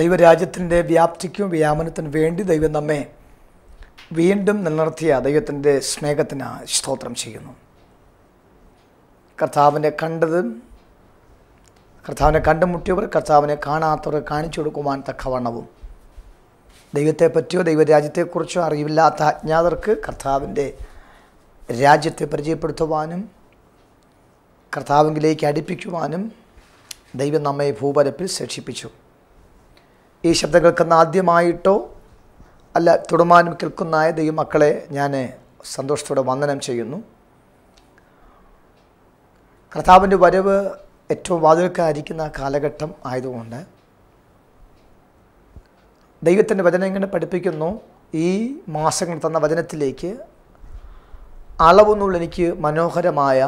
ദൈവരാജ്യത്തിൻ്റെ വ്യാപ്തിക്കും വ്യാപനത്തിനും വേണ്ടി ദൈവം നമ്മെ വീണ്ടും നിലനിർത്തിയ ദൈവത്തിൻ്റെ സ്നേഹത്തിന് സ്തോത്രം ചെയ്യുന്നു കർത്താവിനെ കണ്ടതും കർത്താവിനെ കണ്ടുമുട്ടിയവർ കർത്താവിനെ കാണാത്തവർ കാണിച്ചു കൊടുക്കുവാൻ തക്കവണ്ണവും ദൈവത്തെപ്പറ്റിയോ ദൈവരാജ്യത്തെക്കുറിച്ചോ അറിവില്ലാത്ത അജ്ഞാതർക്ക് കർത്താവിൻ്റെ രാജ്യത്തെ പരിചയപ്പെടുത്തുവാനും കർത്താവിലേക്ക് അടുപ്പിക്കുവാനും ദൈവം നമ്മെ ഭൂപരപ്പിൽ ശിക്ഷിപ്പിച്ചു ഈ ശബ്ദം കേൾക്കുന്ന ആദ്യമായിട്ടോ അല്ല തുടമാനും കേൾക്കുന്ന ദൈവമക്കളെ ഞാൻ സന്തോഷത്തോടെ വന്ദനം ചെയ്യുന്നു കർത്താവിൻ്റെ വരവ് ഏറ്റവും വാതിൽക്കായിരിക്കുന്ന കാലഘട്ടം ആയതുകൊണ്ട് ദൈവത്തിൻ്റെ വചനം എങ്ങനെ പഠിപ്പിക്കുന്നു ഈ മാസങ്ങൾ തന്ന വചനത്തിലേക്ക് അളവൊന്നുള്ള എനിക്ക് മനോഹരമായ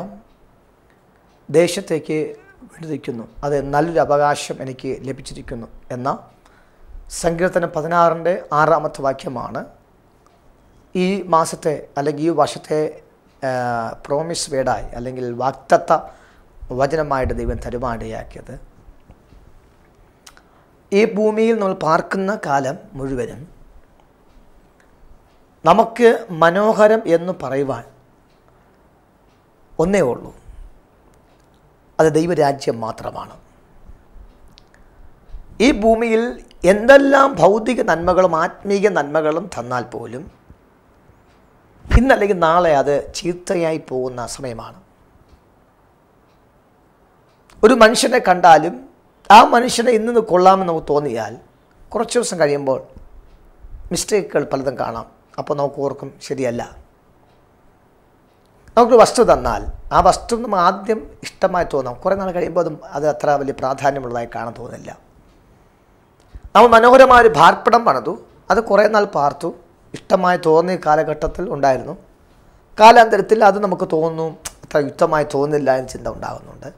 ദേശത്തേക്ക് വിടുതിക്കുന്നു അത് നല്ലൊരു അവകാശം എനിക്ക് ലഭിച്ചിരിക്കുന്നു എന്നാൽ സങ്കീർത്തനം പതിനാറിൻ്റെ ആറാമത്തെ വാക്യമാണ് ഈ മാസത്തെ അല്ലെങ്കിൽ ഈ വർഷത്തെ പ്രോമിസ് വേഡായി അല്ലെങ്കിൽ വാക്തത്വ വചനമായിട്ട് ദൈവം തരുമാടിയാക്കിയത് ഈ ഭൂമിയിൽ നമ്മൾ പാർക്കുന്ന കാലം മുഴുവനും നമുക്ക് മനോഹരം എന്ന് പറയുവാൻ ഒന്നേ ഉള്ളൂ അത് ദൈവരാജ്യം മാത്രമാണ് ഈ ഭൂമിയിൽ എന്തെല്ലാം ഭൗതിക നന്മകളും ആത്മീയ നന്മകളും തന്നാൽ പോലും ഇന്നല്ലെങ്കിൽ നാളെ അത് ചീത്തയായി പോകുന്ന സമയമാണ് ഒരു മനുഷ്യനെ കണ്ടാലും ആ മനുഷ്യനെ ഇന്ന് കൊള്ളാമെന്ന് നമുക്ക് തോന്നിയാൽ കുറച്ച് ദിവസം കഴിയുമ്പോൾ മിസ്റ്റേക്കുകൾ പലതും കാണാം അപ്പോൾ നമുക്ക് ഓർക്കും ശരിയല്ല നമുക്കൊരു വസ്തു തന്നാൽ ആ വസ്തു നമ്മൾ ആദ്യം ഇഷ്ടമായി തോന്നാം കുറേ നാൾ കഴിയുമ്പോൾ അത് അത്ര വലിയ പ്രാധാന്യമുള്ളതായി കാണാൻ തോന്നില്ല നമ്മൾ മനോഹരമായ ഒരു ഭാർപ്പടം പണിതു അത് കുറേ നാൾ പാർത്തു ഇഷ്ടമായി തോന്നിയ കാലഘട്ടത്തിൽ ഉണ്ടായിരുന്നു കാലാന്തരത്തിൽ അത് നമുക്ക് തോന്നുന്നു അത്ര യുക്തമായി തോന്നില്ല എന്ന് ചിന്ത ഉണ്ടാകുന്നുണ്ട്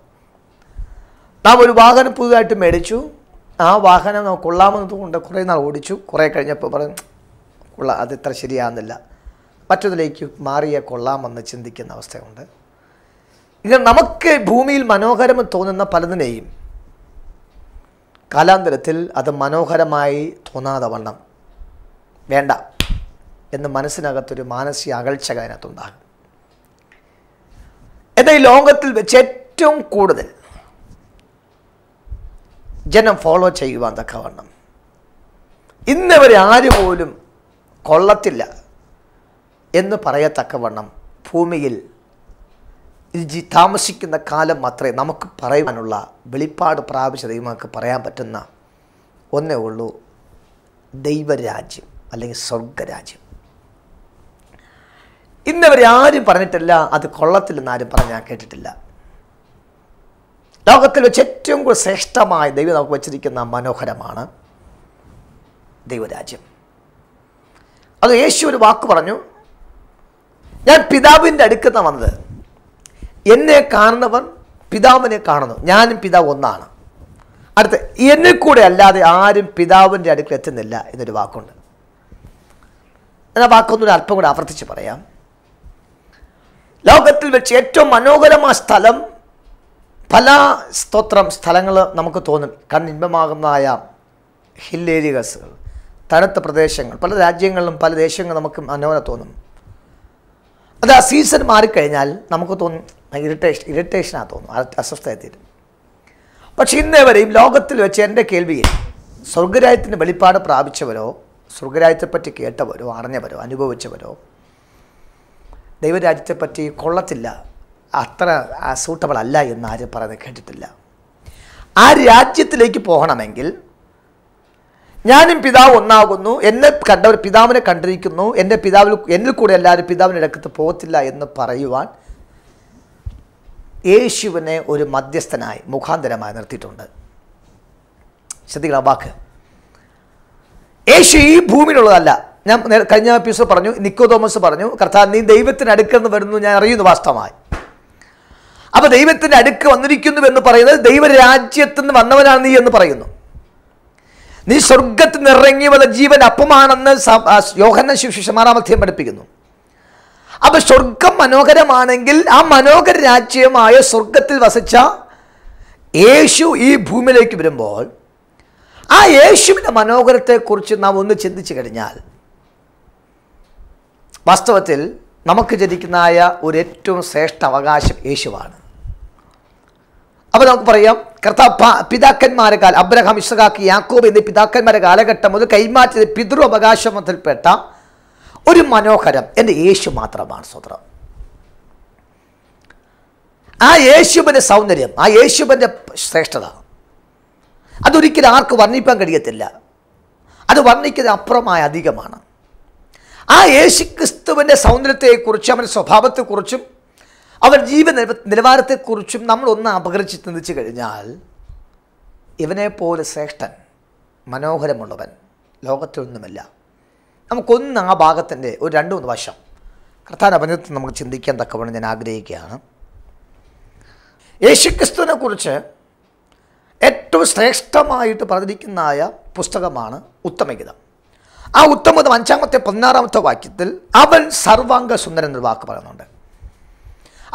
നാം ഒരു വാഹനം പുതുതായിട്ട് മേടിച്ചു ആ വാഹനം നമുക്ക് കൊള്ളാമെന്നതുകൊണ്ട് കുറേ നാൾ ഓടിച്ചു കുറേ കഴിഞ്ഞപ്പോൾ പറഞ്ഞു കൊള്ള അത് ഇത്ര ശരിയാകുന്നില്ല മറ്റൊന്നിലേക്ക് മാറിയ കൊള്ളാമെന്ന് ചിന്തിക്കുന്ന അവസ്ഥയുണ്ട് ഇങ്ങനെ നമുക്ക് ഭൂമിയിൽ മനോഹരമെന്ന് തോന്നുന്ന പലതിനെയും കാലാന്തരത്തിൽ അത് മനോഹരമായി തോന്നാതെ വണ്ണം വേണ്ട എന്ന് മനസ്സിനകത്തൊരു മാനസിക അകൽച്ച അതിനകത്തുണ്ടാകും എന്നാൽ ഈ ലോകത്തിൽ വെച്ച് ഏറ്റവും കൂടുതൽ ജനം ഫോളോ ചെയ്യുവാൻ വണ്ണം ഇന്നവരെ ആര് പോലും കൊള്ളത്തില്ല എന്ന് പറയത്തക്കവണ്ണം ഭൂമിയിൽ ജി താമസിക്കുന്ന കാലം മാത്രമേ നമുക്ക് പറയുവാനുള്ള വെളിപ്പാട് പ്രാപിച്ച ദൈവങ്ങൾക്ക് പറയാൻ പറ്റുന്ന ഒന്നേ ഉള്ളൂ ദൈവരാജ്യം അല്ലെങ്കിൽ സ്വർഗരാജ്യം ഇന്നവർ ആരും പറഞ്ഞിട്ടില്ല അത് കൊള്ളത്തില്ലെന്ന് ആരും പറഞ്ഞ് ഞാൻ കേട്ടിട്ടില്ല ലോകത്തിൽ വെച്ച് ഏറ്റവും കൂടുതൽ ശ്രേഷ്ഠമായ ദൈവം നമുക്ക് വച്ചിരിക്കുന്ന മനോഹരമാണ് ദൈവരാജ്യം അത് യേശു ഒരു വാക്ക് പറഞ്ഞു ഞാൻ പിതാവിൻ്റെ അടുക്കുന്ന വന്നത് എന്നെ കാണുന്നവർ പിതാവിനെ കാണുന്നു ഞാനും പിതാവ് ഒന്നാണ് അടുത്ത് എന്നെ കൂടെ അല്ലാതെ ആരും പിതാവിൻ്റെ അടുക്കൽ എത്തുന്നില്ല എന്നൊരു വാക്കുണ്ട് ഞാൻ ആ വാക്കൊന്നും അല്പം കൂടെ ആവർത്തിച്ച് പറയാം ലോകത്തിൽ വെച്ച് ഏറ്റവും മനോഹരമായ സ്ഥലം പല സ്തോത്രം സ്ഥലങ്ങൾ നമുക്ക് തോന്നും കണ്ണിൻപമാകുന്നതായ ഹിൽ ഏരിയസുകൾ തണുത്ത പ്രദേശങ്ങൾ പല രാജ്യങ്ങളിലും പല ദേശങ്ങളും നമുക്ക് മനോഹരം തോന്നും അത് ആ സീസൺ മാറിക്കഴിഞ്ഞാൽ നമുക്ക് തോന്നും ഇറിറ്റേഷൻ ഇറിറ്റേഷനാണ് തോന്നുന്നു അസ്വസ്ഥ എത്തിയിട്ട് പക്ഷെ ഇന്നേവരെയും ലോകത്തിൽ വെച്ച് എൻ്റെ കേൾവിയിൽ സ്വർഗരായത്തിൻ്റെ വെളിപ്പാട് പ്രാപിച്ചവരോ സ്വർഗരായത്തെപ്പറ്റി കേട്ടവരോ അറിഞ്ഞവരോ അനുഭവിച്ചവരോ ദൈവരാജ്യത്തെപ്പറ്റി കൊള്ളത്തില്ല അത്ര സൂട്ടബിൾ അല്ല എന്ന് ആരും പറയുന്നത് കേട്ടിട്ടില്ല ആ രാജ്യത്തിലേക്ക് പോകണമെങ്കിൽ ഞാനും പിതാവ് ഒന്നാകുന്നു എന്നെ കണ്ടവർ പിതാവിനെ കണ്ടിരിക്കുന്നു എൻ്റെ പിതാവിൽ എന്നിൽ കൂടെ എല്ലാവരും പിതാവിൻ്റെ ഇടക്കത്ത് പോകത്തില്ല എന്ന് പറയുവാൻ യേശുവിനെ ഒരു മധ്യസ്ഥനായി മുഖാന്തരമായി നിർത്തിയിട്ടുണ്ട് ശ്രദ്ധിക്കണം വാക്ക് യേശു ഈ ഭൂമിയിലുള്ളതല്ല ഞാൻ കഴിഞ്ഞ പീസ് പറഞ്ഞു നിക്കോ തോമസ് പറഞ്ഞു കർത്താവ് നീ ദൈവത്തിന് അടുക്കെന്ന് വരുന്നു ഞാൻ അറിയുന്നു വാസ്തവമായി അപ്പോൾ ദൈവത്തിൻ്റെ അടുക്ക് വന്നിരിക്കുന്നു എന്ന് പറയുന്നത് ദൈവരാജ്യത്തു നിന്ന് വന്നവനാണ് നീ എന്ന് പറയുന്നു നീ സ്വർഗത്തിൽ നിറങ്ങി ജീവൻ അപ്പമാണെന്ന് യോഹന്ന ശിശു ശമാനാമധ്യം പഠിപ്പിക്കുന്നു അപ്പൊ സ്വർഗം മനോഹരമാണെങ്കിൽ ആ മനോഹര രാജ്യമായ സ്വർഗത്തിൽ വസിച്ച യേശു ഈ ഭൂമിയിലേക്ക് വരുമ്പോൾ ആ യേശുവിൻ്റെ മനോഹരത്തെക്കുറിച്ച് നാം ഒന്ന് ചിന്തിച്ചു കഴിഞ്ഞാൽ വാസ്തവത്തിൽ നമുക്ക് ജനിക്കുന്നതായ ഒരു ഏറ്റവും ശ്രേഷ്ഠ അവകാശം യേശുവാണ് അപ്പോൾ നമുക്ക് പറയാം കർത്താ കാലം അബ്രഹാം ഇസ്രഖാക്ക് യാക്കോബ് എന്നീ പിതാക്കന്മാരെ കാലഘട്ടം മുതൽ കൈമാറ്റ പിതൃ അവകാശത്തിൽപ്പെട്ട ഒരു മനോഹരം എൻ്റെ യേശു മാത്രമാണ് സ്വന്തം ആ യേശുവിൻ്റെ സൗന്ദര്യം ആ യേശുവിൻ്റെ ശ്രേഷ്ഠത അതൊരിക്കലും ആർക്ക് വർണ്ണിക്കാൻ കഴിയത്തില്ല അത് വർണ്ണിക്കുന്ന അപ്പുറമായ അധികമാണ് ആ യേശു ക്രിസ്തുവിൻ്റെ സൗന്ദര്യത്തെക്കുറിച്ചും അവൻ്റെ സ്വഭാവത്തെക്കുറിച്ചും അവൻ ജീവ നിലവാരത്തെക്കുറിച്ചും നമ്മളൊന്ന് അപകടിച്ച് ചിന്തിച്ചു കഴിഞ്ഞാൽ ഇവനെപ്പോലെ ശ്രേഷ്ഠൻ മനോഹരമുള്ളവൻ ലോകത്തൊന്നുമില്ല നമുക്കൊന്ന് ആ ഭാഗത്തിൻ്റെ ഒരു രണ്ട് മൂന്ന് വശം കർത്താൻ അഭിനയത്തിൽ നമുക്ക് ചിന്തിക്കാൻ തക്കവണ്ണം ഞാൻ ആഗ്രഹിക്കുകയാണ് യേശുക്രിസ്തുവിനെ കുറിച്ച് ഏറ്റവും ശ്രേഷ്ഠമായിട്ട് പറഞ്ഞിരിക്കുന്നതായ പുസ്തകമാണ് ഉത്തമഗീതം ആ ഉത്തമഗീതം അഞ്ചാമത്തെ പതിനാറാമത്തെ വാക്യത്തിൽ അവൻ സർവാംഗ സുന്ദരൻ എന്നൊരു വാക്ക് പറയുന്നുണ്ട്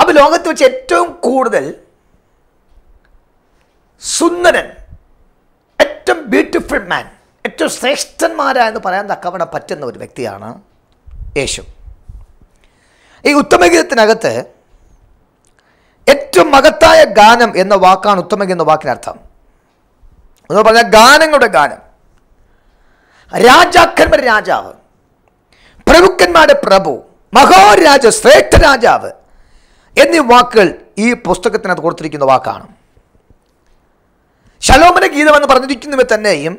അപ്പോൾ ലോകത്ത് വെച്ച് ഏറ്റവും കൂടുതൽ സുന്ദരൻ ഏറ്റവും ബ്യൂട്ടിഫുൾ മാൻ ഏറ്റവും ശ്രേഷ്ഠന്മാരായെന്ന് പറയാൻ തക്കവണ പറ്റുന്ന ഒരു വ്യക്തിയാണ് യേശു ഈ ഉത്തമഗീതത്തിനകത്ത് ഏറ്റവും മകത്തായ ഗാനം എന്ന വാക്കാണ് ഉത്തമഗി എന്ന വാക്കിനർത്ഥം എന്ന് പറഞ്ഞാൽ ഗാനങ്ങളുടെ ഗാനം രാജാക്കന്മാരുടെ രാജാവ് പ്രഭുക്കന്മാരുടെ പ്രഭു മഹാരാജ ശ്രേഷ്ഠ രാജാവ് എന്നീ വാക്കുകൾ ഈ പുസ്തകത്തിനകത്ത് കൊടുത്തിരിക്കുന്ന വാക്കാണ് ശലോമന ഗീതം എന്ന് തന്നെയും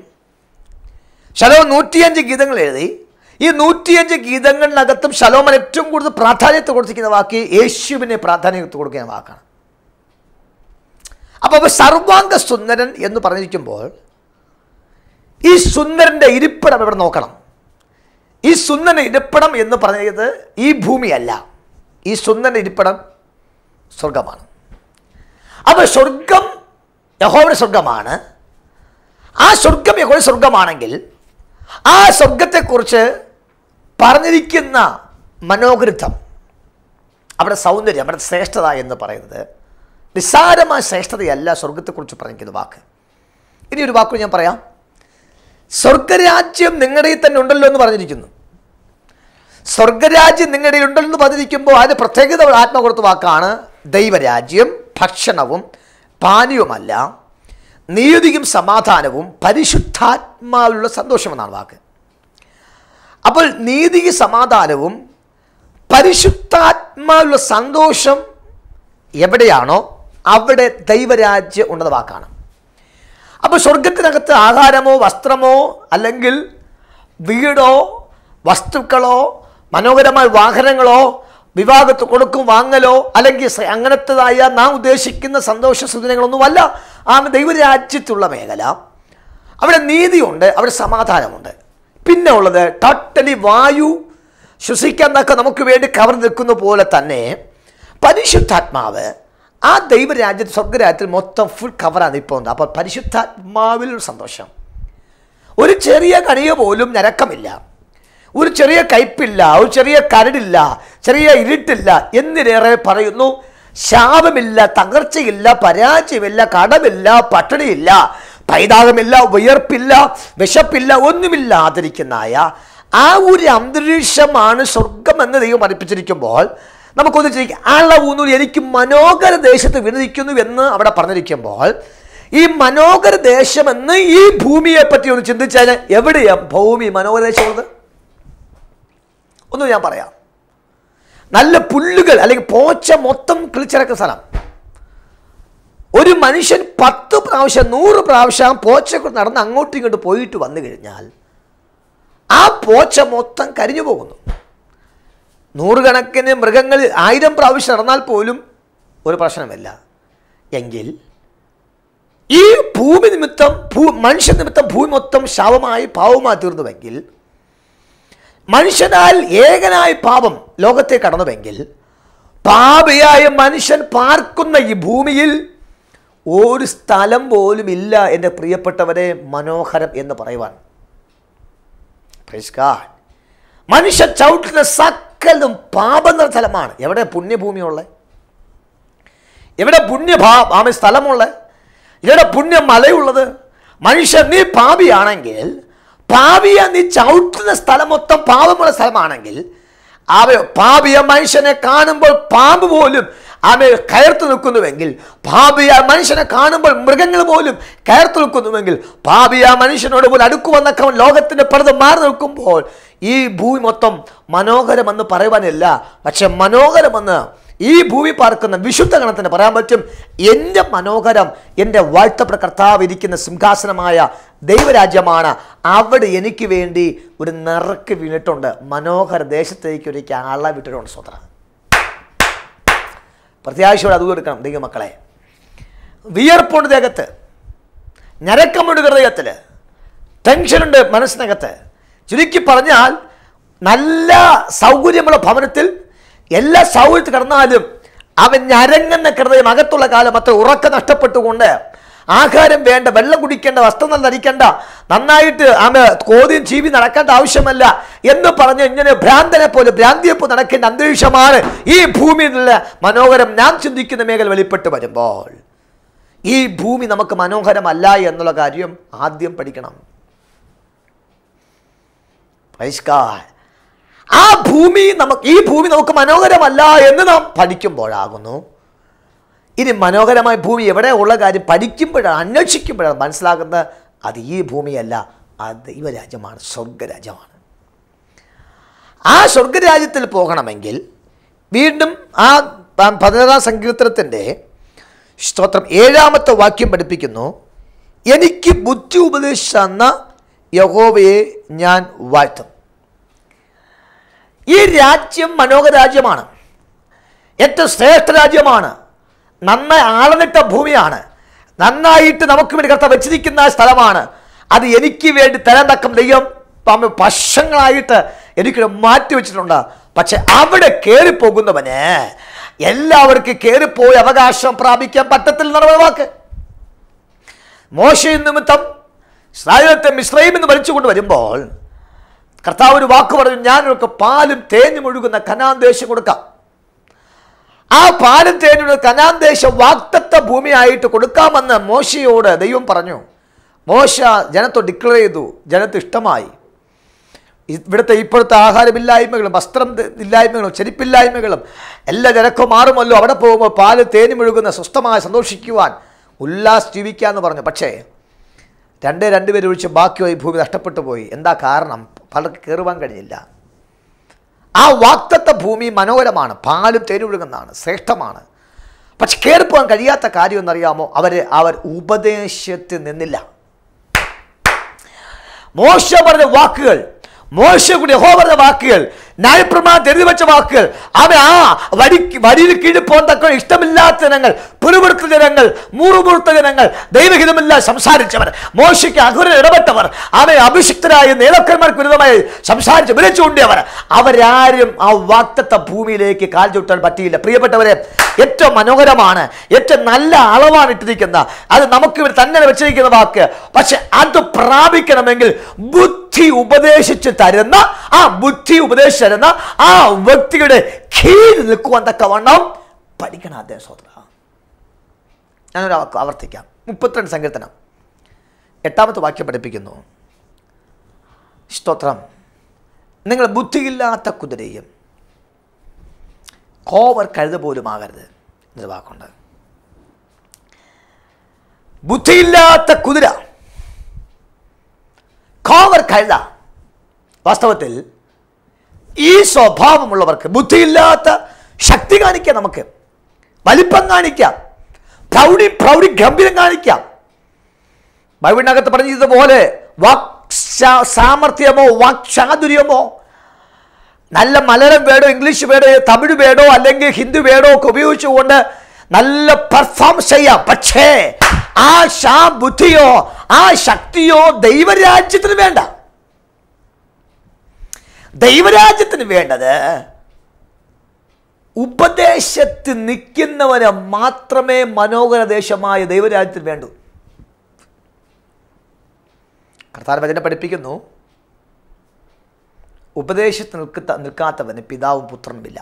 ശലോം നൂറ്റിയഞ്ച് ഗീതങ്ങൾ എഴുതി ഈ നൂറ്റിയഞ്ച് ഗീതങ്ങളിനകത്തും ശലോമൻ ഏറ്റവും കൂടുതൽ പ്രാധാന്യത്തെ കൊടുത്തിരിക്കുന്ന വാക്ക് യേശുവിനെ പ്രാധാന്യത്തെ കൊടുക്കുന്ന വാക്കാണ് അപ്പോൾ സർവാംഗ സുന്ദരൻ എന്ന് പറഞ്ഞിരിക്കുമ്പോൾ ഈ സുന്ദരൻ്റെ ഇരിപ്പിടം ഇവിടെ നോക്കണം ഈ സുന്ദരൻ ഇരിപ്പിടം എന്ന് പറഞ്ഞത് ഈ ഭൂമിയല്ല ഈ സുന്ദരൻ ഇരിപ്പിടം സ്വർഗമാണ് അപ്പോൾ സ്വർഗം യഹോയുടെ സ്വർഗമാണ് ആ സ്വർഗം യഹോയുടെ സ്വർഗമാണെങ്കിൽ ആ സ്വർഗത്തെക്കുറിച്ച് പറഞ്ഞിരിക്കുന്ന മനോഹരിത്വം അവിടെ സൗന്ദര്യം അവിടെ ശ്രേഷ്ഠത എന്ന് പറയുന്നത് നിസ്സാരമായ ശ്രേഷ്ഠതയല്ല സ്വർഗത്തെക്കുറിച്ച് പറഞ്ഞിരിക്കുന്ന വാക്ക് ഇനി ഒരു വാക്ക് ഞാൻ പറയാം സ്വർഗരാജ്യം നിങ്ങളുടെ തന്നെ ഉണ്ടല്ലോ എന്ന് പറഞ്ഞിരിക്കുന്നു സ്വർഗരാജ്യം നിങ്ങളുടെ ഉണ്ടെന്ന് പറഞ്ഞിരിക്കുമ്പോൾ അതിന് പ്രത്യേകത ആത്മ വാക്കാണ് ദൈവരാജ്യം ഭക്ഷണവും പാനീയവുമല്ല നീതിയും സമാധാനവും പരിശുദ്ധാത്മാവിലുള്ള സന്തോഷമെന്നാണ് വാക്ക് അപ്പോൾ നീതിക്ക് സമാധാനവും പരിശുദ്ധാത്മാവിലുള്ള സന്തോഷം എവിടെയാണോ അവിടെ ദൈവരാജ്യം ഉണ്ടെന്ന വാക്കാണ് അപ്പോൾ സ്വർഗത്തിനകത്ത് ആഹാരമോ വസ്ത്രമോ അല്ലെങ്കിൽ വീടോ വസ്തുക്കളോ മനോഹരമായ വാഹനങ്ങളോ വിവാഹത്ത് കൊടുക്കും വാങ്ങലോ അല്ലെങ്കിൽ അങ്ങനത്തതായ നാം ഉദ്ദേശിക്കുന്ന സന്തോഷ സൂചനകളൊന്നുമല്ല ആണ് ദൈവരാജ്യത്തുള്ള മേഖല അവിടെ നീതിയുണ്ട് അവിടെ സമാധാനമുണ്ട് പിന്നെ ഉള്ളത് ടോട്ടലി വായു എന്നൊക്കെ നമുക്ക് വേണ്ടി കവർ നിൽക്കുന്ന പോലെ തന്നെ പരിശുദ്ധാത്മാവ് ആ ദൈവരാജ്യത്ത് സ്വർഗരാജ്യത്തിൽ മൊത്തം ഫുൾ കവറാണ് ഇപ്പോൾ ഉണ്ട് അപ്പോൾ പരിശുദ്ധാത്മാവിൽ സന്തോഷം ഒരു ചെറിയ കണിയ പോലും ഞരക്കമില്ല ഒരു ചെറിയ കയ്പില്ല ഒരു ചെറിയ കരടില്ല ചെറിയ ഇരുട്ടില്ല എന്നിലേറെ പറയുന്നു ശാപമില്ല തകർച്ചയില്ല പരാജയമില്ല കടമില്ല പട്ടിണിയില്ല പൈതാകമില്ല വിയർപ്പില്ല വിശപ്പില്ല ഒന്നുമില്ലാതിരിക്കുന്നതായ ആ ഒരു അന്തരീക്ഷമാണ് സ്വർഗം എന്ന് ദൈവം പഠിപ്പിച്ചിരിക്കുമ്പോൾ നമുക്കൊന്ന് ചിരിക്കും അളവൂന്നൂർ എനിക്ക് മനോഹര ദേശത്ത് വിനദിക്കുന്നു എന്ന് അവിടെ പറഞ്ഞിരിക്കുമ്പോൾ ഈ മനോഹര ദേശമെന്ന് ഈ ഭൂമിയെ പറ്റി ഒന്ന് ചിന്തിച്ചാൽ എവിടെയാണ് ഭൂമി മനോഹര ദേശമുള്ളത് ഒന്ന് ഞാൻ പറയാം നല്ല പുല്ലുകൾ അല്ലെങ്കിൽ പോച്ച മൊത്തം കിളിച്ചിറക്കുന്ന സ്ഥലം ഒരു മനുഷ്യൻ പത്ത് പ്രാവശ്യം നൂറ് പ്രാവശ്യം പോച്ചക്കൂടെ നടന്ന് അങ്ങോട്ടും ഇങ്ങോട്ട് പോയിട്ട് വന്നു കഴിഞ്ഞാൽ ആ പോച്ച മൊത്തം കരിഞ്ഞു പോകുന്നു നൂറുകണക്കിന് മൃഗങ്ങൾ ആയിരം പ്രാവശ്യം നടന്നാൽ പോലും ഒരു പ്രശ്നമല്ല എങ്കിൽ ഈ ഭൂമി നിമിത്തം ഭൂ മനുഷ്യ നിമിത്തം ഭൂമി മൊത്തം ശവമായി പാവമായി തീർന്നുവെങ്കിൽ മനുഷ്യനാൽ ഏകനായ പാപം ലോകത്തെ കടന്നുവെങ്കിൽ പാപിയായ മനുഷ്യൻ പാർക്കുന്ന ഈ ഭൂമിയിൽ ഒരു സ്ഥലം പോലും ഇല്ല എൻ്റെ പ്രിയപ്പെട്ടവരെ മനോഹരം എന്ന് പറയുവാൻ മനുഷ്യൻ ചവിട്ടുന്ന സക്കലും പാപം സ്ഥലമാണ് എവിടെ പുണ്യഭൂമിയുള്ളത് എവിടെ പുണ്യ ആമ സ്ഥലമുള്ളത് എവിടെ മലയുള്ളത് മനുഷ്യൻ നീ പാപിയാണെങ്കിൽ പാവിയ നീ ചവിട്ടുന്ന സ്ഥലം മൊത്തം പാപമുള്ള സ്ഥലമാണെങ്കിൽ അവ പാപിയ മനുഷ്യനെ കാണുമ്പോൾ പാമ്പ് പോലും അവയെ കയർത്തു നിൽക്കുന്നുവെങ്കിൽ പാപിയ മനുഷ്യനെ കാണുമ്പോൾ മൃഗങ്ങൾ പോലും കയർത്തു നിൽക്കുന്നുവെങ്കിൽ പാപിയ മനുഷ്യനോട് പോലും അടുക്കുവന്നൊക്കെ ലോകത്തിൻ്റെ പലത് മാറി നിൽക്കുമ്പോൾ ഈ ഭൂമി മൊത്തം മനോഹരമെന്ന് പറയുവാനില്ല പക്ഷെ മനോഹരമെന്ന് ഈ ഭൂമി പാർക്കുന്ന വിശുദ്ധ ഗണത്തിന് പറയാൻ പറ്റും എൻ്റെ മനോഹരം എൻ്റെ വാഴ്ത്തപ്പെട്ട കർത്താവ് ഇരിക്കുന്ന സിംഹാസനമായ ദൈവരാജ്യമാണ് അവിടെ എനിക്ക് വേണ്ടി ഒരു നിറക്ക് വീണിട്ടുണ്ട് മനോഹര ദേശത്തേക്ക് ഒരിക്കൽ ആളെ വിട്ടിട്ടുണ്ട് സ്വത്ര പ്രത്യാശയോടെ അതും എടുക്കണം ദൈവമക്കളെ വിയർപ്പുണ്ട് ദേഹത്ത് ഞരക്കമുണ്ട് ഹൃദയത്തിൽ ടെൻഷനുണ്ട് മനസ്സിനകത്ത് ചുരുക്കി പറഞ്ഞാൽ നല്ല സൗകര്യമുള്ള ഭവനത്തിൽ എല്ലാ സൗകര്യത്തിൽ കിടന്നാലും അവൻ ഞരങ്ങുന്ന ഹൃദയം അകത്തുള്ള കാലം അത്ര ഉറക്കം നഷ്ടപ്പെട്ടുകൊണ്ട് ആഹാരം വേണ്ട വെള്ളം കുടിക്കേണ്ട വസ്ത്രങ്ങൾ ധരിക്കേണ്ട നന്നായിട്ട് ആമ കോതിയും ജീവി നടക്കേണ്ട ആവശ്യമല്ല എന്ന് പറഞ്ഞ് ഇങ്ങനെ ഭ്രാന്തനെ പോലെ ഭ്രാന്തിയപ്പോൾ നടക്കേണ്ട അന്തരീക്ഷമാണ് ഈ ഭൂമിയിലുള്ള മനോഹരം ഞാൻ ചിന്തിക്കുന്ന മേഖല വെളിപ്പെട്ട് വരുമ്പോൾ ഈ ഭൂമി നമുക്ക് മനോഹരമല്ല എന്നുള്ള കാര്യം ആദ്യം പഠിക്കണം പരിഷ്കാർ ആ ഭൂമി നമുക്ക് ഈ ഭൂമി നമുക്ക് മനോഹരമല്ല എന്ന് നാം പഠിക്കുമ്പോഴാകുന്നു ഇനി മനോഹരമായ ഭൂമി എവിടെ ഉള്ള കാര്യം പഠിക്കുമ്പോഴാണ് അന്വേഷിക്കുമ്പോഴാണ് മനസ്സിലാക്കുന്നത് അത് ഈ ഭൂമിയല്ല ആ ദൈവരാജ്യമാണ് സ്വർഗരാജ്യമാണ് ആ സ്വർഗരാജ്യത്തിൽ പോകണമെങ്കിൽ വീണ്ടും ആ പതിനാറാം സങ്കീർത്തനത്തിൻ്റെ സ്തോത്രം ഏഴാമത്തെ വാക്യം പഠിപ്പിക്കുന്നു എനിക്ക് ബുദ്ധി ഉപദേശിച്ച യഹോവയെ ഞാൻ വാഴ്ത്തും ഈ രാജ്യം മനോഹരാജ്യമാണ് ഏറ്റവും ശ്രേഷ്ഠ രാജ്യമാണ് നന്നായി ആളനിട്ട ഭൂമിയാണ് നന്നായിട്ട് നമുക്ക് വേണ്ടി കർത്ത വെച്ചിരിക്കുന്ന സ്ഥലമാണ് അത് എനിക്ക് വേണ്ടി തരാൻ തക്കം ദൈവം വർഷങ്ങളായിട്ട് എനിക്ക് മാറ്റി വെച്ചിട്ടുണ്ട് പക്ഷെ അവിടെ കയറിപ്പോകുന്നവന് എല്ലാവർക്കും കയറിപ്പോയി അവകാശം പ്രാപിക്കാൻ പറ്റത്തിൽ നടന്ന വാക്ക് മോശ നിമിത്തം സ്നായുധത്തെ മിശ്രയിൽ നിന്ന് വലിച്ചു കൊണ്ടുവരുമ്പോൾ കർത്താവ് ഒരു വാക്ക് പറഞ്ഞു ഞാനൊക്കെ പാലും തേനും ഒഴുകുന്ന കനാൻ ദേശം കൊടുക്കാം ആ പാലും തേനും കനാൻ ദേശം വാക്തത്വ ഭൂമിയായിട്ട് കൊടുക്കാമെന്ന് മോശയോട് ദൈവം പറഞ്ഞു മോശ ജനത്തെ ഡിക്ലെയർ ചെയ്തു ജനത്തെ ഇഷ്ടമായി ഇവിടുത്തെ ഇപ്പോഴത്തെ ആഹാരമില്ലായ്മകളും വസ്ത്രം ഇല്ലായ്മകളും ചെരിപ്പില്ലായ്മകളും എല്ലാ ജനക്കും മാറുമല്ലോ അവിടെ പോകുമ്പോൾ പാല് തേനും ഒഴുകുന്ന സ്വസ്ഥമായി സന്തോഷിക്കുവാൻ ഉല്ലാസ് ജീവിക്കുക എന്ന് പറഞ്ഞു പക്ഷേ രണ്ടേ രണ്ടുപേരൊഴിച്ച് ബാക്കിയായി ഭൂമി നഷ്ടപ്പെട്ടു പോയി എന്താ കാരണം പലർക്ക് കയറുവാൻ കഴിഞ്ഞില്ല ആ വാക്തത്വ ഭൂമി മനോഹരമാണ് പാലും തേനൊഴുകുന്നതാണ് ശ്രേഷ്ഠമാണ് പക്ഷെ കയറിപ്പോകാൻ കഴിയാത്ത കാര്യം എന്നറിയാമോ അവർ അവർ ഉപദേശത്തിൽ നിന്നില്ല മോശ പറഞ്ഞ വാക്കുകൾ മോശ കൂടി ഹോ പറഞ്ഞ വാക്കുകൾ ന്യായപ്രമാണത്തിൽ എഴുതി വെച്ച വാക്കുകൾ അവ ആ വരി വരിയിൽ കീഴിപ്പോൻ തക്ക ഇഷ്ടമില്ലാത്ത ജനങ്ങൾ പുരുപെടുത്ത ജനങ്ങൾ മൂറുമുറുത്ത ജനങ്ങൾ ദൈവഹിതമില്ല സംസാരിച്ചവർ മോശയ്ക്ക് അഹുര ഇടപെട്ടവർ അവ അഭിഷിക്തരായ നേതാക്കന്മാർക്ക് വിരുദ്ധമായി സംസാരിച്ച് വിളിച്ചുകൊണ്ടിയവർ അവരാരും ആ വാക്തത്തെ ഭൂമിയിലേക്ക് കാൽ ചുട്ടാൻ പറ്റിയില്ല പ്രിയപ്പെട്ടവരെ ഏറ്റവും മനോഹരമാണ് ഏറ്റവും നല്ല അളവാണ് ഇട്ടിരിക്കുന്ന അത് നമുക്ക് ഇവർ തന്നെ വെച്ചിരിക്കുന്ന വാക്ക് പക്ഷെ അത് പ്രാപിക്കണമെങ്കിൽ ബുദ്ധി ഉപദേശിച്ച് തരുന്ന ആ ബുദ്ധി ഉപദേശ എന്ന ആ വ്യക്തിയുടെ കീഴിൽ നിൽക്കുവാൻ തക്കവണ്ണം പഠിക്കണം അദ്ദേഹം സ്വതന്ത്ര ഞാനൊരു ആവർത്തിക്കാം മുപ്പത്തിരണ്ട് സങ്കീർത്തനം എട്ടാമത്തെ വാക്യം പഠിപ്പിക്കുന്നു സ്തോത്രം നിങ്ങൾ ബുദ്ധിയില്ലാത്ത കുതിരയും കോവർ കഴുത ആകരുത് എന്നൊരു വാക്കുണ്ട് ബുദ്ധിയില്ലാത്ത കുതിര കോവർ കഴുത വാസ്തവത്തിൽ ഈ സ്വഭാവമുള്ളവർക്ക് ബുദ്ധിയില്ലാത്ത ശക്തി കാണിക്കാം നമുക്ക് വലിപ്പം കാണിക്കാം പ്രൗഢി പ്രൗഢി ഗംഭീരം കാണിക്കാം ബൈബിളിനകത്ത് പറഞ്ഞതുപോലെ വാക് സാമർഥ്യമോ വാക് ചാതുര്യമോ നല്ല മലയാളം വേടോ ഇംഗ്ലീഷ് വേടോ തമിഴ് വേടോ അല്ലെങ്കിൽ ഹിന്ദി വേടോ ഒക്കെ ഉപയോഗിച്ചുകൊണ്ട് നല്ല പെർഫോം ചെയ്യാം പക്ഷേ ആ ശാ ബുദ്ധിയോ ആ ശക്തിയോ ദൈവരാജ്യത്തിന് വേണ്ട ദൈവരാജ്യത്തിന് വേണ്ടത് ഉപദേശത്ത് നിൽക്കുന്നവന് മാത്രമേ മനോഹരദേശമായ ദൈവരാജ്യത്തിന് വേണ്ടൂ കർത്താൻ വചന പഠിപ്പിക്കുന്നു ഉപദേശത്ത് നിൽക്ക നിൽക്കാത്തവന് പിതാവും പുത്രനുമില്ല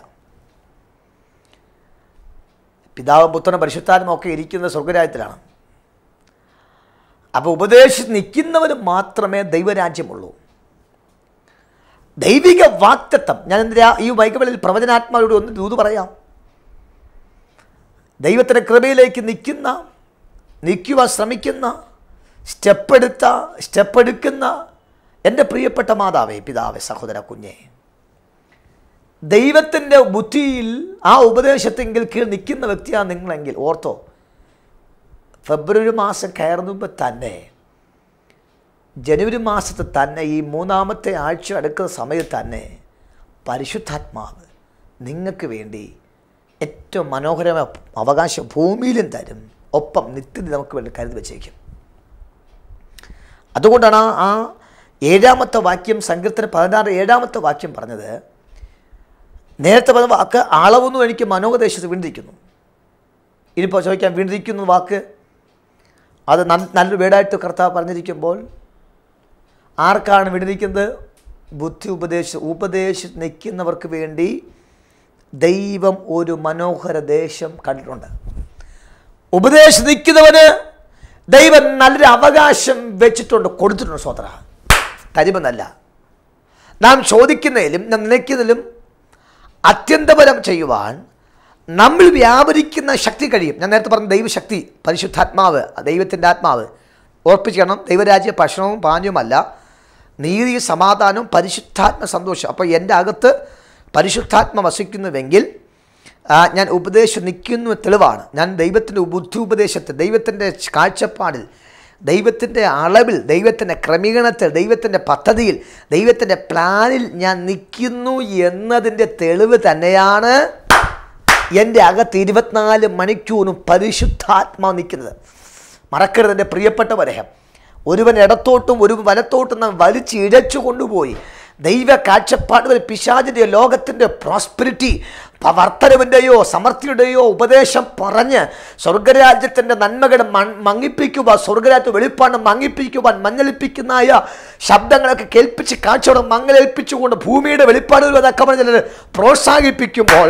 പിതാവും പുത്രനും പരിശുദ്ധാനും ഒക്കെ ഇരിക്കുന്നത് സ്വർഗരാജ്യത്തിലാണ് അപ്പോൾ ഉപദേശിച്ച് നിൽക്കുന്നവന് മാത്രമേ ദൈവരാജ്യമുള്ളൂ ദൈവിക വാക്തത്വം ഞാൻ എന്തിനാ ഈ വൈകവലിൽ പ്രവചനാത്മാവിലൂടെ ഒന്ന് ദൂത് പറയാം ദൈവത്തിൻ്റെ കൃപയിലേക്ക് നിൽക്കുന്ന നിൽക്കുവാൻ ശ്രമിക്കുന്ന സ്റ്റെപ്പെടുത്ത സ്റ്റെപ്പെടുക്കുന്ന എൻ്റെ പ്രിയപ്പെട്ട മാതാവേ പിതാവേ സഹോദര കുഞ്ഞേ ദൈവത്തിൻ്റെ ബുദ്ധിയിൽ ആ ഉപദേശത്തെങ്കിൽ കീഴ് നിൽക്കുന്ന വ്യക്തിയാണ് നിങ്ങളെങ്കിൽ ഓർത്തോ ഫെബ്രുവരി മാസം കയറുമ്പോൾ തന്നെ ജനുവരി മാസത്തെ തന്നെ ഈ മൂന്നാമത്തെ ആഴ്ച അടുക്കുന്ന സമയത്ത് തന്നെ പരിശുദ്ധാത്മാവ് നിങ്ങൾക്ക് വേണ്ടി ഏറ്റവും മനോഹരമായ അവകാശം ഭൂമിയിലും തരും ഒപ്പം നിത്യതി നമുക്ക് വേണ്ടി കരുതി വച്ചേക്കും അതുകൊണ്ടാണ് ആ ഏഴാമത്തെ വാക്യം സങ്കീർത്തന പതിനാറ് ഏഴാമത്തെ വാക്യം പറഞ്ഞത് നേരത്തെ പറഞ്ഞ വാക്ക് അളവൊന്നും എനിക്ക് മനോഹദേശത്ത് വീണ്ടിരിക്കുന്നു ഇനിയിപ്പോൾ ചോദിക്കാം വീണ്ടിരിക്കുന്നു വാക്ക് അത് നല്ലൊരു വേടായിട്ട് കർത്താവ് പറഞ്ഞിരിക്കുമ്പോൾ ആർക്കാണ് വിടിരിക്കുന്നത് ബുദ്ധി ഉപദേശ ഉപദേശി നിൽക്കുന്നവർക്ക് വേണ്ടി ദൈവം ഒരു മനോഹര ദേശം കണ്ടിട്ടുണ്ട് ഉപദേശം നിൽക്കുന്നവന് ദൈവം നല്ലൊരു അവകാശം വെച്ചിട്ടുണ്ട് കൊടുത്തിട്ടുണ്ട് സ്വത്ര തരുമെന്നല്ല നാം ചോദിക്കുന്നതിലും നാം നിലയ്ക്കുന്നതിലും അത്യന്തപരം ചെയ്യുവാൻ നമ്മൾ വ്യാപരിക്കുന്ന ശക്തി കഴിയും ഞാൻ നേരത്തെ പറഞ്ഞ ദൈവശക്തി പരിശുദ്ധാത്മാവ് ദൈവത്തിൻ്റെ ആത്മാവ് ഓർപ്പിക്കണം ദൈവരാജ്യ ഭക്ഷണവും പാനീയവുമല്ല നീതി സമാധാനം പരിശുദ്ധാത്മ സന്തോഷം അപ്പോൾ എൻ്റെ അകത്ത് പരിശുദ്ധാത്മ വസിക്കുന്നുവെങ്കിൽ ഞാൻ ഉപദേശം നിൽക്കുന്നു തെളിവാണ് ഞാൻ ദൈവത്തിൻ്റെ ബുദ്ധി ഉപദേശത്തിൽ ദൈവത്തിൻ്റെ കാഴ്ചപ്പാടിൽ ദൈവത്തിൻ്റെ അളവിൽ ദൈവത്തിൻ്റെ ക്രമീകരണത്തിൽ ദൈവത്തിൻ്റെ പദ്ധതിയിൽ ദൈവത്തിൻ്റെ പ്ലാനിൽ ഞാൻ നിൽക്കുന്നു എന്നതിൻ്റെ തെളിവ് തന്നെയാണ് എൻ്റെ അകത്ത് ഇരുപത്തിനാല് മണിക്കൂറും പരിശുദ്ധാത്മാവ് നിൽക്കുന്നത് മറക്കരുത് എൻ്റെ പ്രിയപ്പെട്ട വരഹം ഒരുവൻ ഇടത്തോട്ടും ഒരു വലത്തോട്ടും നാം വലിച്ചിഴച്ചു കൊണ്ടുപോയി ദൈവ കാഴ്ചപ്പാടുകൾ പിശാചിൻ്റെ ലോകത്തിൻ്റെ പ്രോസ്പിരിറ്റി വർത്തരവിൻ്റെയോ സമർത്ഥിയുടെയോ ഉപദേശം പറഞ്ഞ് സ്വർഗരാജ്യത്തിൻ്റെ നന്മകൾ മങ്ങിപ്പിക്കുവാൻ സ്വർഗരാജ്യത്തെ വെളിപ്പാണ് മങ്ങിപ്പിക്കുവാൻ മഞ്ഞളിപ്പിക്കുന്നതായ ശബ്ദങ്ങളൊക്കെ കേൾപ്പിച്ച് കാഴ്ചയോടെ മങ്ങലേൽപ്പിച്ചുകൊണ്ട് ഭൂമിയുടെ വെളിപ്പാടുകൾ അതൊക്കെ പറഞ്ഞ് പ്രോത്സാഹിപ്പിക്കുമ്പോൾ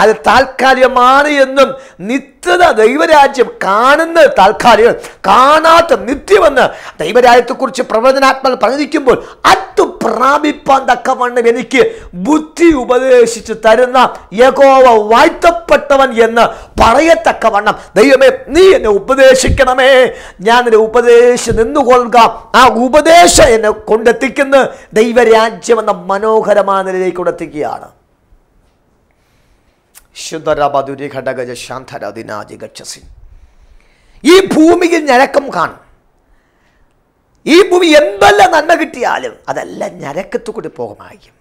അത് താൽക്കാലികമാണ് എന്നും നിത്യത ദൈവരാജ്യം കാണുന്ന താൽക്കാലികം കാണാത്ത നിത്യമെന്ന് ദൈവരാജ്യത്തെക്കുറിച്ച് പ്രവചനാത്മകൾ പ്രകടിക്കുമ്പോൾ അത്തു പ്രാപിപ്പാൻ തക്കവണ്ണം എനിക്ക് ബുദ്ധി ഉപദേശിച്ച് തരുന്ന യകോവ വാഴ്ത്തപ്പെട്ടവൻ എന്ന് പറയത്തക്കവണ്ണം ദൈവമേ നീ എന്നെ ഉപദേശിക്കണമേ ഞാൻ നിന്നെ ഉപദേശിച്ച് നിന്നുകൊള്ളുക ആ ഉപദേശം എന്നെ കൊണ്ടെത്തിക്കുന്നത് ദൈവരാജ്യം എന്ന മനോഹരമായ നിലയിലേക്ക് കൊണ്ടെത്തിക്കുകയാണ് ശുദ്ധരപതുരി ഘടകജ ശാന്തരതിനാജി ഗക്ഷസിൻ ഈ ഭൂമിയിൽ ഞരക്കം കാണും ഈ ഭൂമി എന്തെല്ലാം നന്മ കിട്ടിയാലും അതെല്ലാം ഞരക്കത്തു കൂടി പോകുമായിരിക്കും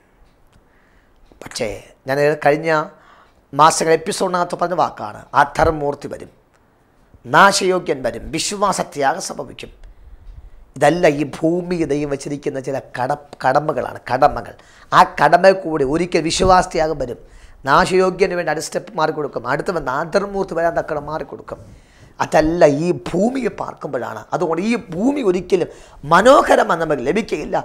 പക്ഷേ ഞാൻ കഴിഞ്ഞ മാസങ്ങൾ എപ്പിസോഡിനകത്ത് പറഞ്ഞ വാക്കാണ് അധർമൂർത്തി വരും നാശയോഗ്യൻ വരും വിശ്വാസത്യാഗം സംഭവിക്കും ഇതല്ല ഈ ഭൂമി ദൈവം വച്ചിരിക്കുന്ന ചില കട കടമകളാണ് കടമകൾ ആ കടമ കൂടി ഒരിക്കൽ വിശ്വാസത്യാഗം വരും നാശയോഗ്യന് വേണ്ടി അടിസ്റ്റെപ്പ് മാറി കൊടുക്കും അടുത്തവൻ നാദർമൂർത്തി വരാൻ തക്കണം മാറി കൊടുക്കും അതല്ല ഈ ഭൂമിയെ പാർക്കുമ്പോഴാണ് അതുകൊണ്ട് ഈ ഭൂമി ഒരിക്കലും മനോഹരമാണ് നമുക്ക് ലഭിക്കുകയില്ല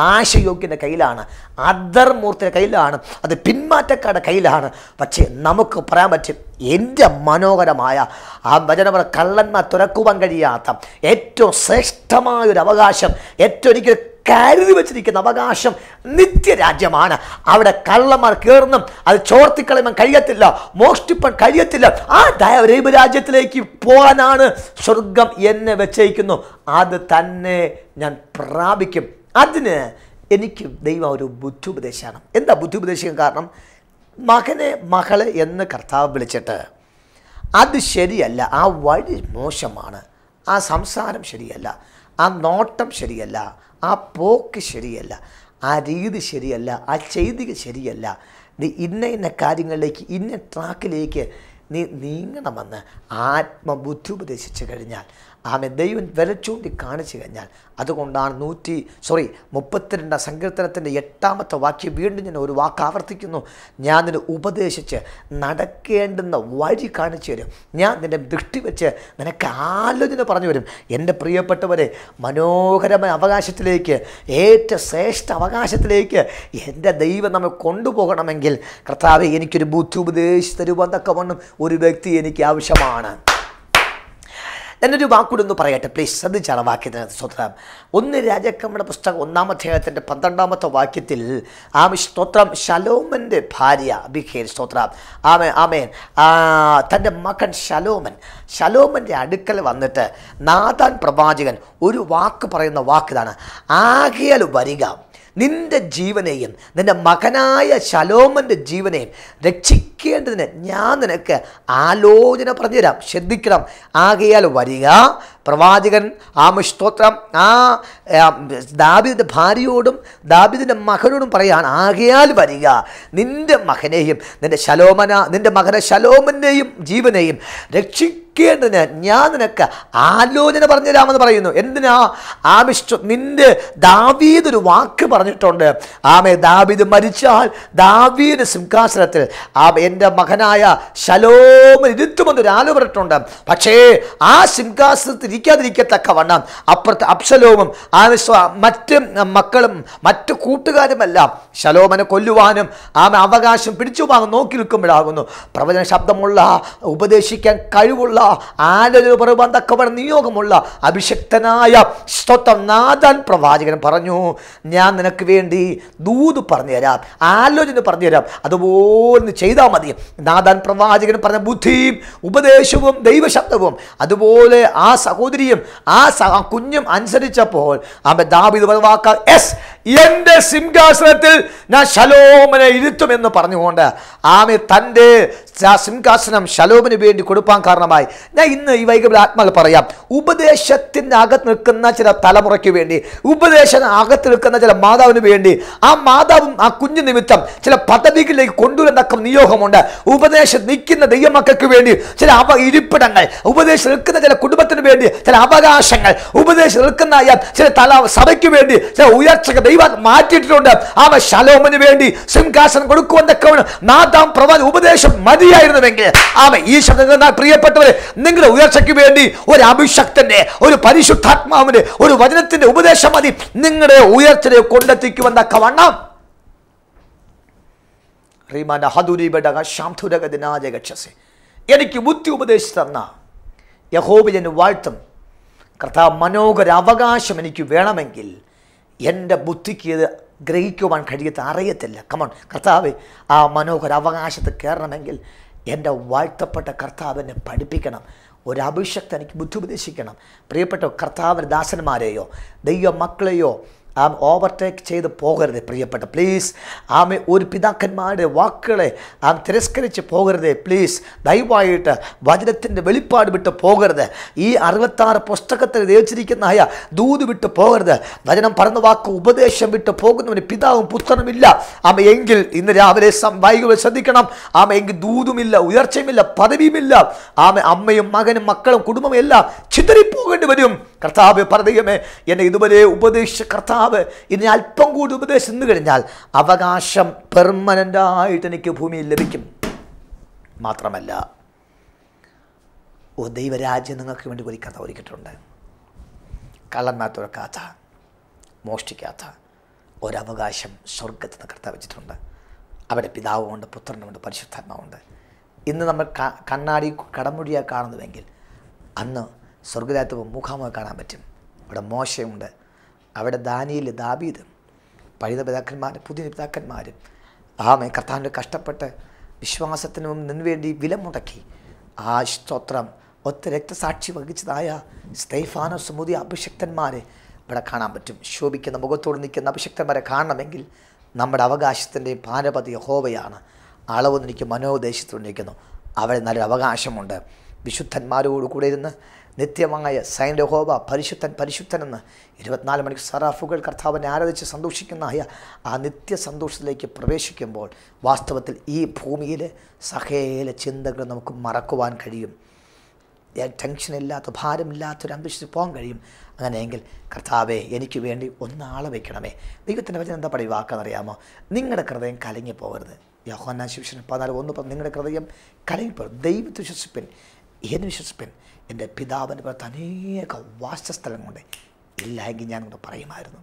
നാശയോഗ്യൻ്റെ കയ്യിലാണ് അധർമൂർത്തിൻ്റെ കയ്യിലാണ് അത് പിന്മാറ്റക്കാരുടെ കയ്യിലാണ് പക്ഷേ നമുക്ക് പറയാൻ പറ്റും എൻ്റെ മനോഹരമായ ആ വചനമ കള്ളന്മാർ തുറക്കുവാൻ കഴിയാത്ത ഏറ്റവും ശ്രേഷ്ഠമായ ഒരു അവകാശം ഏറ്റവും ഒരിക്കലും കരുതി വെച്ചിരിക്കുന്ന അവകാശം നിത്യരാജ്യമാണ് അവിടെ കള്ളന്മാർ കയറുന്നു അത് ചോർത്തിക്കളയാൻ കഴിയത്തില്ല മോഷ്ടിപ്പാൻ കഴിയത്തില്ല ആ രാജ്യത്തിലേക്ക് പോകാനാണ് സ്വർഗം എന്നെ വെച്ചേക്കുന്നു അത് തന്നെ ഞാൻ പ്രാപിക്കും അതിന് എനിക്ക് ദൈവം ഒരു ബുദ്ധിപദേശമാണ് എന്താ ബുദ്ധിപദേശം കാരണം മകനെ മകള് എന്ന് കർത്താവ് വിളിച്ചിട്ട് അത് ശരിയല്ല ആ വഴി മോശമാണ് ആ സംസാരം ശരിയല്ല ആ നോട്ടം ശരിയല്ല ആ പോക്ക് ശരിയല്ല ആ രീതി ശരിയല്ല ആ ചെയ്തിക ശരിയല്ല നീ ഇന്ന ഇന്ന കാര്യങ്ങളിലേക്ക് ഇന്ന ട്രാക്കിലേക്ക് നീ നീങ്ങണമെന്ന് ആത്മബുദ്ധി ഉപദേശിച്ചു കഴിഞ്ഞാൽ ആമെ ദൈവം ചൂണ്ടി കാണിച്ചു കഴിഞ്ഞാൽ അതുകൊണ്ടാണ് നൂറ്റി സോറി മുപ്പത്തിരണ്ട സങ്കീർത്തനത്തിൻ്റെ എട്ടാമത്തെ വാക്യം വീണ്ടും ഞാൻ ഒരു വാക്ക് ആവർത്തിക്കുന്നു ഞാൻ നിന്നെ ഉപദേശിച്ച് നടക്കേണ്ടുന്ന വഴി കാണിച്ചു തരും ഞാൻ നിന്റെ ദൃഷ്ടി വെച്ച് നിനക്ക് ആലോചന പറഞ്ഞു വരും എൻ്റെ പ്രിയപ്പെട്ടവരെ മനോഹരമായ അവകാശത്തിലേക്ക് ഏറ്റ ശ്രേഷ്ഠ അവകാശത്തിലേക്ക് എൻ്റെ ദൈവം നമ്മെ കൊണ്ടുപോകണമെങ്കിൽ കർത്താവ് എനിക്കൊരു ബുദ്ധി ഉപദേശിച്ച് തരുവാൻ തക്കവണ്ണം ഒരു വ്യക്തി എനിക്ക് ആവശ്യമാണ് ഞാനൊരു വാക്കൂടൊന്ന് പറയട്ടെ പ്ലീസ് ശ്രദ്ധിച്ചാണ് വാക്യത്തിന് സ്തോത്രം ഒന്ന് രാജക്കമ്മയുടെ പുസ്തകം ഒന്നാം അധ്യായത്തിൻ്റെ പന്ത്രണ്ടാമത്തെ വാക്യത്തിൽ ആമ സ്തോത്രം ശലോമൻ്റെ ഭാര്യ അഭിഖേൽ സ്തോത്രം ആമേ ആമേൻ തൻ്റെ മകൻ ശലോമൻ ശലോമൻ്റെ അടുക്കൽ വന്നിട്ട് നാദാൻ പ്രവാചകൻ ഒരു വാക്ക് പറയുന്ന വാക്ക് ഇതാണ് ആകിയാൽ വരിക നിൻ്റെ ജീവനെയും നിൻ്റെ മകനായ ശലോമൻ്റെ ജീവനെയും രക്ഷിക്കേണ്ടതിന് ഞാൻ നിനക്ക് ആലോചന പറഞ്ഞുതരാം ശ്രദ്ധിക്കണം ആകയാൽ വരിക പ്രവാചകൻ ആ മുസ്തോത്രം ആ ദാബിദിൻ്റെ ഭാര്യയോടും ദാബിദിൻ്റെ മകനോടും പറയാൻ ആകയാൽ വരിക നിൻ്റെ മകനെയും നിൻ്റെ ശലോമന നിൻ്റെ മകനെ ശലോമൻ്റെയും ജീവനെയും രക്ഷിക്കും ദുഃഖിക്കേണ്ടതിന് ഞാൻ നിനക്ക് ആലോചന പറഞ്ഞു തരാമെന്ന് പറയുന്നു എന്തിനാ ആവിഷ്ടം നിന്റെ ദാവീദ് ഒരു വാക്ക് പറഞ്ഞിട്ടുണ്ട് ആമേ ദാവീദ് മരിച്ചാൽ ദാവീദ് സിംഹാസനത്തിൽ ആ എൻ്റെ മകനായ ശലോമൻ ഇരുത്തുമെന്നൊരു ആലോ പറഞ്ഞിട്ടുണ്ട് പക്ഷേ ആ സിംഹാസനത്തിൽ വണ്ണം അപ്പുറത്ത് അപ്സലോമും ആ മറ്റ് മക്കളും മറ്റ് കൂട്ടുകാരുമെല്ലാം ശലോമനെ കൊല്ലുവാനും ആമേ അവകാശം പിടിച്ചു വാങ്ങാൻ നോക്കി നിൽക്കുമ്പോഴാകുന്നു പ്രവചന ശബ്ദമുള്ള ഉപദേശിക്കാൻ കഴിവുള്ള ആലോചന നിയോഗമുള്ള അഭിഷക്തനായ സ്തോത്രം നാഥൻ പ്രവാചകൻ പറഞ്ഞു ഞാൻ നിനക്ക് വേണ്ടി ദൂത് പറഞ്ഞു തരാം ആലോചന പറഞ്ഞു തരാം അതുപോലെ ചെയ്താൽ മതി നാഥാൻ പ്രവാചകൻ പറഞ്ഞ ബുദ്ധിയും ഉപദേശവും ദൈവശബ്ദവും അതുപോലെ ആ സഹോദരിയും ആ കുഞ്ഞും അനുസരിച്ചപ്പോൾ ആമെ ദാബിദ് വാക്ക എസ് എൻ്റെ സിംഹാസനത്തിൽ ഞാൻ ശലോമനെ ഇരുത്തുമെന്ന് പറഞ്ഞുകൊണ്ട് ആമെ തൻ്റെ സിംഹാസനം ശലോമിന് വേണ്ടി കൊടുപ്പാൻ കാരണമായി ഞാൻ ഇന്ന് ഈ വൈകി ആത്മാവിൽ പറയാം ഉപദേശത്തിൻ്റെ അകത്ത് നിൽക്കുന്ന ചില തലമുറയ്ക്ക് വേണ്ടി ഉപദേശം അകത്ത് നിൽക്കുന്ന ചില മാതാവിന് വേണ്ടി ആ മാതാവും ആ കുഞ്ഞു നിമിത്തം ചില പദ്ധതികളിലേക്ക് കൊണ്ടുവരുന്നക്കം നിയോഗമുണ്ട് ഉപദേശം നിൽക്കുന്ന ദൈവമക്കൾക്ക് വേണ്ടി ചില അവ ഇരിപ്പിടങ്ങൾ ഉപദേശം നിൽക്കുന്ന ചില കുടുംബത്തിന് വേണ്ടി ചില അവകാശങ്ങൾ ഉപദേശം നിൽക്കുന്ന ചില തല സഭയ്ക്ക് വേണ്ടി ചില ഉയർച്ചകൾ ദൈവം മാറ്റിയിട്ടുണ്ട് അവ ശലോമന് വേണ്ടി സിംഹാസനം തക്കവണ് നാദാം പ്രവാദ ഉപദേശം മതിയായിരുന്നുവെങ്കിൽ അവ ഈ ശബ്ദം പ്രിയപ്പെട്ടവരെ നിങ്ങളുടെ ഉയർച്ചയ്ക്ക് വേണ്ടി ഒരു അഭിഷക്തന്റെ ഒരു പരിശുദ്ധാത്മാവിന്റെ ഒരു വചനത്തിന്റെ ഉപദേശം മതി നിങ്ങളുടെ ഉയർച്ചയെ കൊണ്ടെത്തിക്കുമെന്നൊക്കെ വണ്ണം റീമാന എനിക്ക് ബുദ്ധി ഉപദേശിച്ചു തന്ന യഹോബിജന് വാഴ്ത്തും കർത്താവ് മനോഹര അവകാശം എനിക്ക് വേണമെങ്കിൽ എൻ്റെ ബുദ്ധിക്ക് ഇത് ഗ്രഹിക്കുവാൻ കഴിയത്ത് അറിയത്തില്ല കമോൺ കർത്താവ് ആ മനോഹര അവകാശത്ത് കയറണമെങ്കിൽ എൻ്റെ വാഴ്ത്തപ്പെട്ട കർത്താവിനെ പഠിപ്പിക്കണം ഒരു അഭിഷക്തനിക്ക് ബുദ്ധി ഉപദേശിക്കണം പ്രിയപ്പെട്ട കർത്താവ് ദാസന്മാരെയോ ദൈവ മക്കളെയോ ആം ഓവർടേക്ക് ചെയ്ത് പോകരുത് പ്രിയപ്പെട്ട പ്ലീസ് ആമെ ഒരു പിതാക്കന്മാരുടെ വാക്കുകളെ ആം തിരസ്കരിച്ച് പോകരുത് പ്ലീസ് ദയവായിട്ട് വചനത്തിൻ്റെ വെളിപ്പാട് വിട്ട് പോകരുത് ഈ അറുപത്താറ് പുസ്തകത്തിൽ രചിച്ചിരിക്കുന്നതായ ദൂത് വിട്ട് പോകരുത് വചനം പറഞ്ഞ വാക്ക് ഉപദേശം വിട്ട് പോകുന്നവന് പിതാവും പുത്രനുമില്ല ആമ എങ്കിൽ ഇന്ന് രാവിലെ വൈകുമ്പോൾ ശ്രദ്ധിക്കണം ആമ എങ്കിൽ ദൂതുമില്ല ഉയർച്ചയുമില്ല പദവിയുമില്ല ആമ അമ്മയും മകനും മക്കളും കുടുംബവും എല്ലാം ചിതറിപ്പോകേണ്ടി വരും കർത്താവ് പറയുമേ എന്നെ ഇതുവരെ ഉപദേശിച്ച കർത്താവ് ഇതിനെ അല്പം കൂടി ഉപദേശം നിന്ന് കഴിഞ്ഞാൽ അവകാശം പെർമനൻ്റായിട്ട് എനിക്ക് ഭൂമിയിൽ ലഭിക്കും മാത്രമല്ല ഓ ദൈവരാജ്യം നിങ്ങൾക്ക് വേണ്ടി ഒരു കഥ ഒരുക്കിയിട്ടുണ്ട് കള്ളന്മാർ മോഷ്ടിക്കാത്ത ഒരവകാശം സ്വർഗത്തിന് കർത്താവ് വെച്ചിട്ടുണ്ട് അവിടെ പിതാവുമുണ്ട് പുത്രനുമുണ്ട് പരിശുദ്ധാത്മാവുണ്ട് ഇന്ന് നമ്മൾ കണ്ണാടി കടമുടിയായി കാണുന്നുവെങ്കിൽ അന്ന് സ്വർഗരാത്വം മുഖാമുഖം കാണാൻ പറ്റും അവിടെ മോശമുണ്ട് അവിടെ ദാനിയിൽ ദാബീദ് പഴയ പിതാക്കന്മാരും പുതിയ പിതാക്കന്മാരും ആമേ കർത്താവിൻ്റെ കഷ്ടപ്പെട്ട് വിശ്വാസത്തിനും നിന്നുവേണ്ടി വില മുടക്കി ആ സ്തോത്രം ഒത്ത രക്തസാക്ഷി വഹിച്ചതായ സ്തൈഫാന സുമുതി അഭിഷക്തന്മാരെ ഇവിടെ കാണാൻ പറ്റും ശോഭിക്കുന്ന മുഖത്തോട് നിൽക്കുന്ന അഭിഷക്തന്മാരെ കാണണമെങ്കിൽ നമ്മുടെ അവകാശത്തിൻ്റെ ഭാരപതി ഹോവയാണ് അളവൊന്നിരിക്കും മനോദേശത്തുണ്ടിരിക്കുന്നു അവിടെ നല്ലൊരു അവകാശമുണ്ട് വിശുദ്ധന്മാരോട് കൂടെ ഇരുന്ന് നിത്യമായ സൈൻ പരിശുദ്ധൻ പരിശുദ്ധനെന്ന് ഇരുപത്തിനാല് മണിക്ക് സറാഫുകൾ കർത്താവിനെ ആരാധിച്ച് ആയ ആ നിത്യ സന്തോഷത്തിലേക്ക് പ്രവേശിക്കുമ്പോൾ വാസ്തവത്തിൽ ഈ ഭൂമിയിലെ സഹേല ചിന്തകൾ നമുക്ക് മറക്കുവാൻ കഴിയും ടെൻഷനില്ലാത്ത ഭാരമില്ലാത്തൊരു അന്തരീക്ഷത്തിൽ പോകാൻ കഴിയും അങ്ങനെയെങ്കിൽ കർത്താവെ എനിക്ക് വേണ്ടി ഒന്നാളെ വയ്ക്കണമേ ദൈവത്തിൻ്റെ വചനം എന്താ പറയുക വാക്കെന്നറിയാമോ നിങ്ങളുടെ ഹൃദയം കലങ്ങി പോകരുത് യഹോന്ന പതിനാല് ഒന്ന് നിങ്ങളുടെ ഹൃദയം കലങ്ങിപ്പോകരുത് ദൈവത്തെ വിശ്വസിപ്പൻ ഏത് വിശ്വസിപ്പൻ എൻ്റെ പിതാവിൻ്റെ പുറത്ത് അനേക വാസസ്ഥലങ്ങളുണ്ട് ഇല്ലായെങ്കിൽ ഞാനിവിടെ പറയുമായിരുന്നു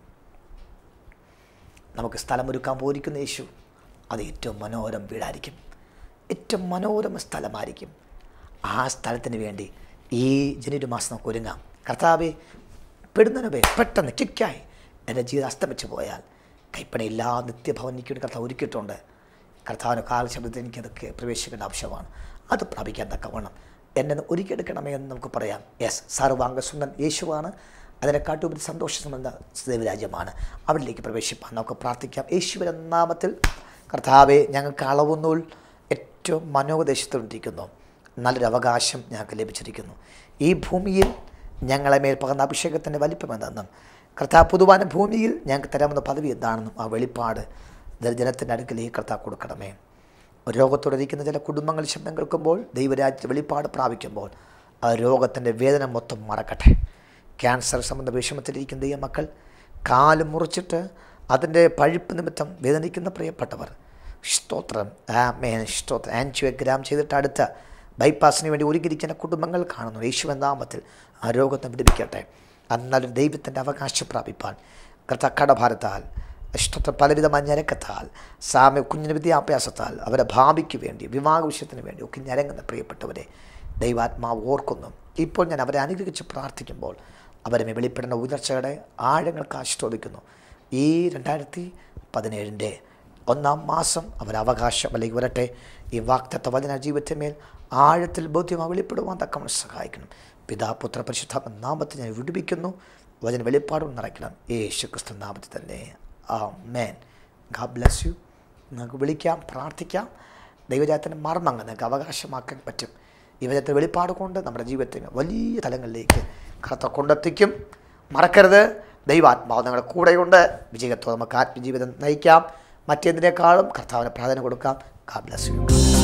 നമുക്ക് സ്ഥലമൊരുക്കാൻ പോയിരിക്കുന്ന യേശു അത് ഏറ്റവും മനോഹരം വീടായിരിക്കും ഏറ്റവും മനോഹരം സ്ഥലമായിരിക്കും ആ സ്ഥലത്തിന് വേണ്ടി ഈ ജനുവരി മാസം നമുക്ക് ഒരുങ്ങാം കർത്താവെ പെടുന്നതിനുപേ പെട്ടെന്ന് ക്വിക്കായി എൻ്റെ ജീവിതം അസ്തമിച്ചു പോയാൽ എല്ലാ നിത്യഭവൻ എനിക്ക് കർത്താവ് ഒരുക്കിയിട്ടുണ്ട് കർത്താവിൻ്റെ ശബ്ദത്തിൽ എനിക്കതൊക്കെ പ്രവേശിക്കേണ്ട ആവശ്യമാണ് അത് പ്രാപിക്കാൻ തക്കവണ്ണം എന്നെ ഒരുക്കിയെടുക്കണമേ എന്ന് നമുക്ക് പറയാം യെസ് സർവാംഗ സുന്ദൻ യേശുവാണ് അതിനെക്കാട്ടുപരി സന്തോഷ സംബന്ധ ദൈവരാജ്യമാണ് അവിടേക്ക് പ്രവേശിപ്പാൻ നമുക്ക് പ്രാർത്ഥിക്കാം യേശുവിൻ്റെ നാമത്തിൽ കർത്താവെ ഞങ്ങൾക്ക് അളവുന്നൂൽ ഏറ്റവും മനോദേശത്തോണ്ടിരിക്കുന്നു നല്ലൊരു അവകാശം ഞങ്ങൾക്ക് ലഭിച്ചിരിക്കുന്നു ഈ ഭൂമിയിൽ ഞങ്ങളെ മേൽ പകർന്ന അഭിഷേകത്തിൻ്റെ വലിപ്പം എന്താണെന്നും കർത്താവ് പൊതുവാന ഭൂമിയിൽ ഞങ്ങൾക്ക് തരാമെന്ന പദവി എന്താണെന്നും ആ വെളിപ്പാട് ജനത്തിൻ്റെ അടുക്കലേക്ക് കർത്താവ് കൊടുക്കണമേ രോഗത്തോടിരിക്കുന്ന ചില കുടുംബങ്ങൾ ശബ്ദം കേൾക്കുമ്പോൾ ദൈവരാജ്യത്തെ വെളിപ്പാട് പ്രാപിക്കുമ്പോൾ ആ രോഗത്തിൻ്റെ വേദന മൊത്തം മറക്കട്ടെ ക്യാൻസർ സംബന്ധ വിഷമത്തിലിരിക്കുന്ന ദൈവ മക്കൾ കാല് മുറിച്ചിട്ട് അതിൻ്റെ പഴുപ്പ് നിമിത്തം വേദനിക്കുന്ന പ്രിയപ്പെട്ടവർ സ്തോത്രം മേൻ സ്തോത്രം എഗ്രാം ചെയ്തിട്ട് അടുത്ത ബൈപ്പാസിന് വേണ്ടി ഒരുങ്ങിയിരിക്കുന്ന കുടുംബങ്ങൾ കാണുന്നു യേശുവൻ നാമത്തിൽ ആ രോഗത്തെ പിടിപ്പിക്കട്ടെ എന്നാലും ദൈവത്തിൻ്റെ അവകാശം പ്രാപിപ്പാൻ കർത്തക്കടഭാരത്താൽ ഇഷ്ടത്തെ പലവിധമായ ഞരക്കത്താൽ സാമ്യ കുഞ്ഞിന് വിദ്യാഭ്യാസത്താൽ അവരെ ഭാവിക്ക് വേണ്ടി വിവാഹ വിഷയത്തിന് വേണ്ടി ഒക്കെ ഞരങ്ങുന്ന പ്രിയപ്പെട്ടവരെ ദൈവാത്മാവ് ഓർക്കുന്നു ഇപ്പോൾ ഞാൻ അവരെ അനുഗ്രഹിച്ച് പ്രാർത്ഥിക്കുമ്പോൾ അവരെ വെളിപ്പെടുന്ന ഉയർച്ചയുടെ ആഴങ്ങൾക്ക് ആശ്രോദിക്കുന്നു ഈ രണ്ടായിരത്തി പതിനേഴിൻ്റെ ഒന്നാം മാസം അവരവകാശം അല്ലെങ്കിൽ വരട്ടെ ഈ വാക്തത്വ വചന ജീവിതത്തിന്മേൽ ആഴത്തിൽ ബോധ്യമായി വെളിപ്പെടുവാൻ തക്കം സഹായിക്കണം പിതാ പുത്ര പരിശുദ്ധാത്മ നാമത്തെ ഞാൻ വിടുവിക്കുന്നു വചന വെളിപ്പാടും നിറയ്ക്കണം യേശു ക്രിസ്തു നാമത്തിൽ തന്നെ മേൻ ഗാ ബ്ലെസ് യു നിങ്ങൾക്ക് വിളിക്കാം പ്രാർത്ഥിക്കാം ദൈവജാത്തിൻ്റെ മർമ്മങ്ങൾ നിങ്ങൾക്ക് അവകാശമാക്കാൻ പറ്റും ദൈവജാത്തിൻ്റെ വെളിപ്പാട് കൊണ്ട് നമ്മുടെ ജീവിതത്തിന് വലിയ തലങ്ങളിലേക്ക് കറുത്ത കൊണ്ടെത്തിക്കും മറക്കരുത് ദൈവാത്മാവ് നിങ്ങളുടെ കൂടെയുണ്ട് വിജയത്തോ നമുക്ക് ആത്മജീവിതം നയിക്കാം മറ്റെന്തിനേക്കാളും കർത്താവിന് പ്രാധാന്യം കൊടുക്കാം ഗാഡ് ബ്ലെസ് യു